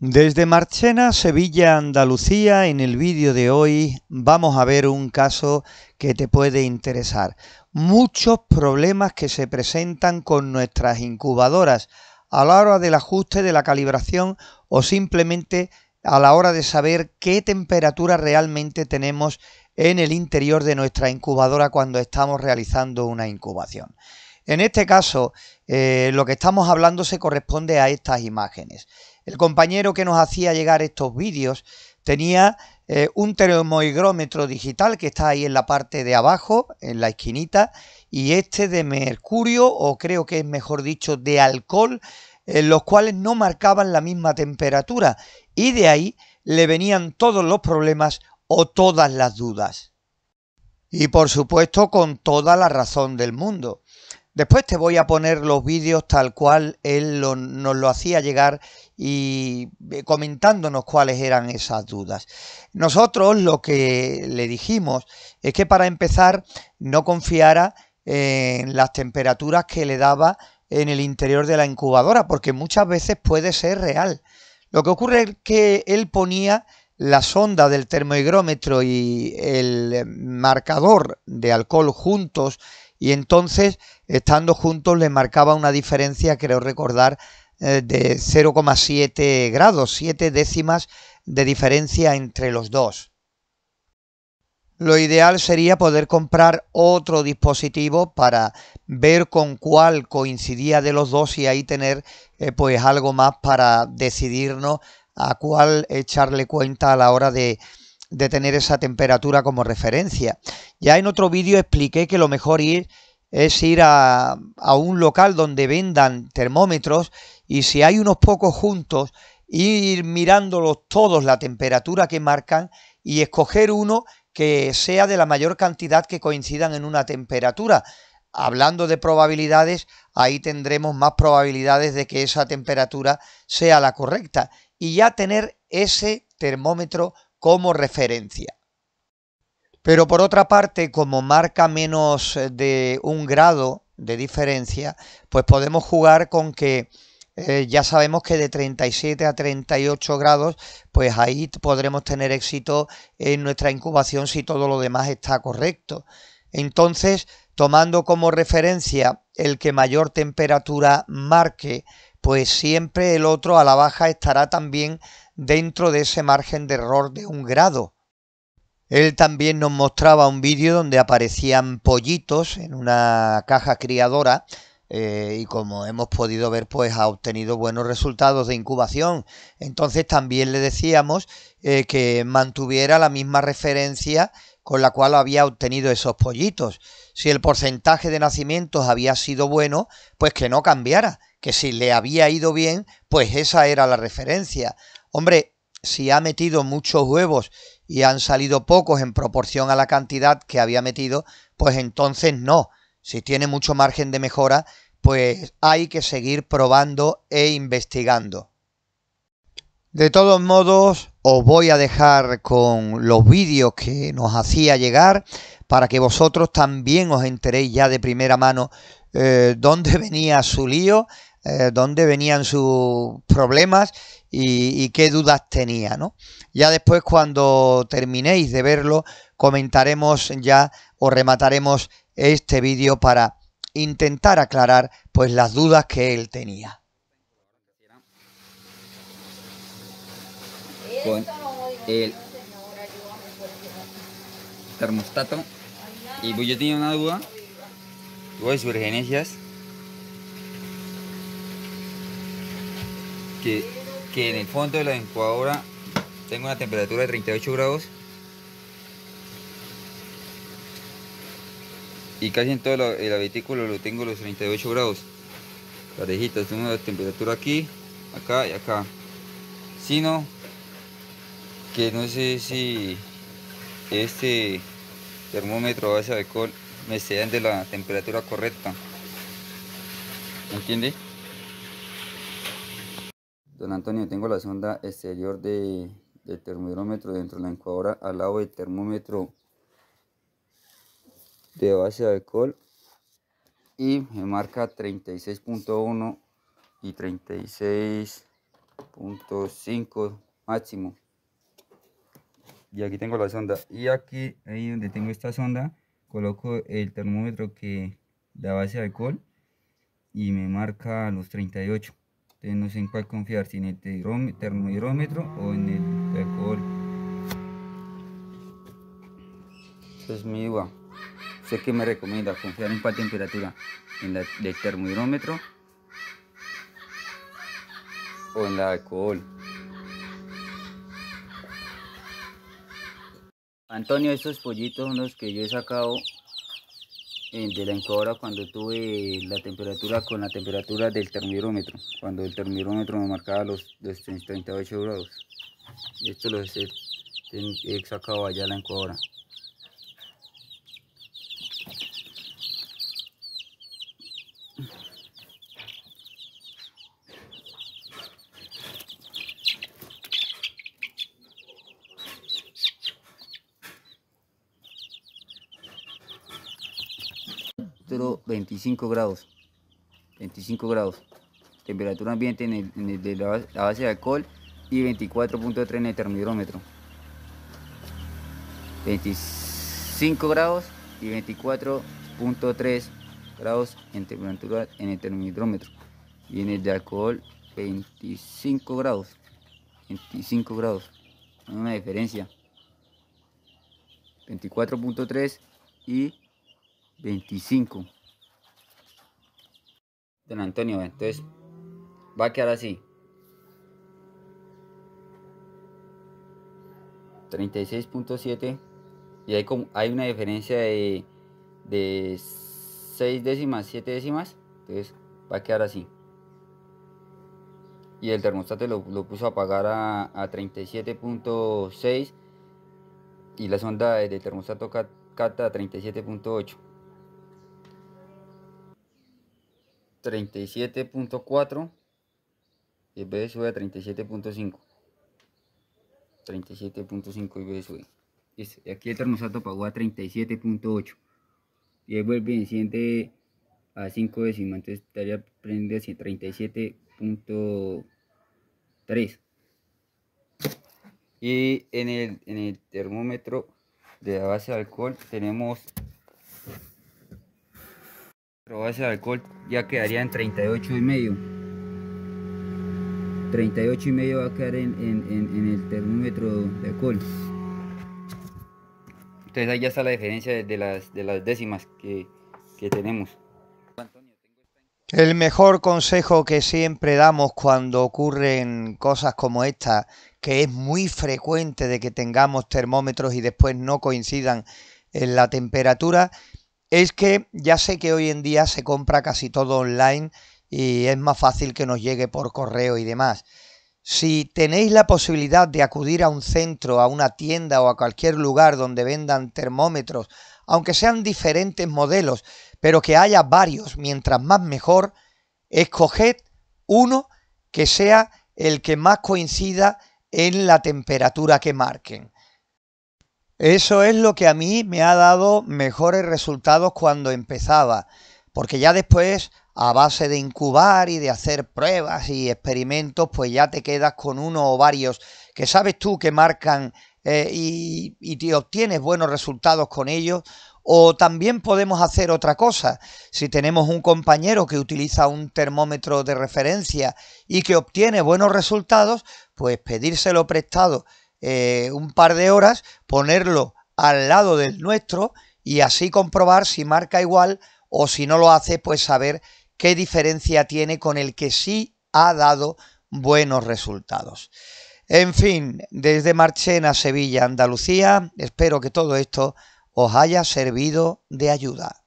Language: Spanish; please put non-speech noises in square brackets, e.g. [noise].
Desde Marchena, Sevilla, Andalucía, en el vídeo de hoy vamos a ver un caso que te puede interesar. Muchos problemas que se presentan con nuestras incubadoras a la hora del ajuste, de la calibración o simplemente a la hora de saber qué temperatura realmente tenemos en el interior de nuestra incubadora cuando estamos realizando una incubación. En este caso, eh, lo que estamos hablando se corresponde a estas imágenes. El compañero que nos hacía llegar estos vídeos tenía eh, un termohigrómetro digital que está ahí en la parte de abajo, en la esquinita, y este de mercurio, o creo que es mejor dicho, de alcohol, en los cuales no marcaban la misma temperatura, y de ahí le venían todos los problemas o todas las dudas. Y por supuesto con toda la razón del mundo. Después te voy a poner los vídeos tal cual él nos lo hacía llegar y eh, comentándonos cuáles eran esas dudas. Nosotros lo que le dijimos es que para empezar no confiara en las temperaturas que le daba en el interior de la incubadora, porque muchas veces puede ser real. Lo que ocurre es que él ponía la sonda del termohigrómetro y el marcador de alcohol juntos y entonces estando juntos les marcaba una diferencia, creo recordar, eh, de 0,7 grados, 7 décimas de diferencia entre los dos. Lo ideal sería poder comprar otro dispositivo para ver con cuál coincidía de los dos y ahí tener eh, pues algo más para decidirnos a cuál echarle cuenta a la hora de, de tener esa temperatura como referencia. Ya en otro vídeo expliqué que lo mejor ir es ir a, a, un local donde vendan termómetros y si hay unos pocos juntos, ir mirándolos todos la temperatura que marcan y escoger uno que sea de la mayor cantidad que coincidan en una temperatura. Hablando de probabilidades, ahí tendremos más probabilidades de que esa temperatura sea la correcta y ya tener ese termómetro como referencia. Pero por otra parte, como marca menos eh, de un grado de diferencia, pues podemos jugar con que eh, ya sabemos que de 37 a 38 grados, pues ahí podremos tener éxito en nuestra incubación si todo lo demás está correcto. Entonces, tomando como referencia el que mayor temperatura marque, pues siempre el otro a la baja estará también dentro de ese margen de error de un grado. Él también nos mostraba un vídeo donde aparecían pollitos en una caja criadora eh, y como hemos podido ver pues ha obtenido buenos resultados de incubación. Entonces también le decíamos eh, que mantuviera la misma referencia con la cual había obtenido esos pollitos. Si el porcentaje de nacimientos había sido bueno, pues que no cambiara, que si le había ido bien, pues esa era la referencia. Hombre, si ha metido muchos huevos y han salido pocos en proporción a la cantidad que había metido, pues entonces no. Si tiene mucho margen de mejora, pues hay que seguir probando e investigando. De todos modos, os voy a dejar con los vídeos que nos hacía llegar para que vosotros también os enteréis ya de primera mano eh, dónde [laughs] venía su lío, eh, dónde venían sus problemas y, qué dudas tenía, Ya después cuando terminéis de verlo comentaremos ya o remataremos este vídeo para intentar aclarar pues las dudas que él tenía. el termostato y yo tenía una duda, sus urgencias que, en el fondo de la encuadra tengo una temperatura de 38 grados y casi en todo el habitículo lo tengo los 38 grados parejitas tengo la temperatura aquí acá y acá sino que no sé si este termómetro base de col me sean de la temperatura correcta entiende? Don Antonio, tengo la sonda exterior de, de termómetro dentro de la encuadra al lado del termómetro de base de alcohol y me marca 36.1 y 36.5 máximo y aquí tengo la sonda y aquí ahí donde tengo esta sonda coloco el termómetro que da base de alcohol y me marca los 38 este, no sé en cuál confiar, si en el termohidrómetro o en el alcohol. Esa es mi igual. Sé que me recomienda confiar en cuál temperatura, en la del termohidrómetro o en la de alcohol. Antonio, estos pollitos son los que yo he sacado eh, de la incubadora cuando tuve la temperatura con la temperatura del termirómetro. cuando el termirómetro me marcaba los, 38 grados. Esto lo he, sacado allá la incubadora. 25 grados. 25 grados. Temperatura ambiente en, de la, base de alcohol y 24.3 en el termidrómetro. 25 grados y 24.3 grados en temperatura en el termidrómetro. Y en el de alcohol 25 grados. 25 grados. una diferencia. 24.3 y 25. Don Antonio, entonces va a quedar así. 36.7 y hay, como, hay una diferencia de, de 6 décimas, 7 décimas, entonces va a quedar así. Y el termostato lo, puso a apagar a, 37.6 y la sonda del termostato cata 37.8. 37.4 y B sube a 37.5 37.5 y sube y aquí el termostato apagó a 37.8 y ahí vuelve y enciende a 5 décimas entonces estaría prende hacia 37.3 y en el, en el termómetro de la base de alcohol tenemos base de alcohol ya quedaría en 38 y medio 38 y medio va a quedar en, en, el termómetro de alcohol entonces ahí ya está la diferencia de las, de las décimas que, que tenemos el mejor consejo que siempre damos cuando ocurren cosas como esta, que es muy frecuente de que tengamos termómetros y después no coincidan en la temperatura, es que ya sé que hoy en día se compra casi todo online y es más fácil que nos llegue por correo y demás. Si tenéis la posibilidad de acudir a un centro, a una tienda o a cualquier lugar donde vendan termómetros, aunque sean diferentes modelos, pero que haya varios, mientras más mejor, escoged uno que sea el que más coincida en la temperatura que marquen. Eso es lo que a mí me ha dado mejores resultados cuando empezaba, porque ya después, a base de incubar y de hacer pruebas y experimentos, pues ya te quedas con uno o varios que sabes tú que marcan eh, y, y te obtienes buenos resultados con ellos, o también podemos hacer otra cosa. Si tenemos un compañero que utiliza un termómetro de referencia y que obtiene buenos resultados, pues pedírselo prestado eh, un par de horas, ponerlo al lado del nuestro y así comprobar si marca igual o si no lo hace, pues saber qué diferencia tiene con el que sí ha dado buenos resultados. En fin, desde Marchena, Sevilla, Andalucía, espero que todo esto os haya servido de ayuda.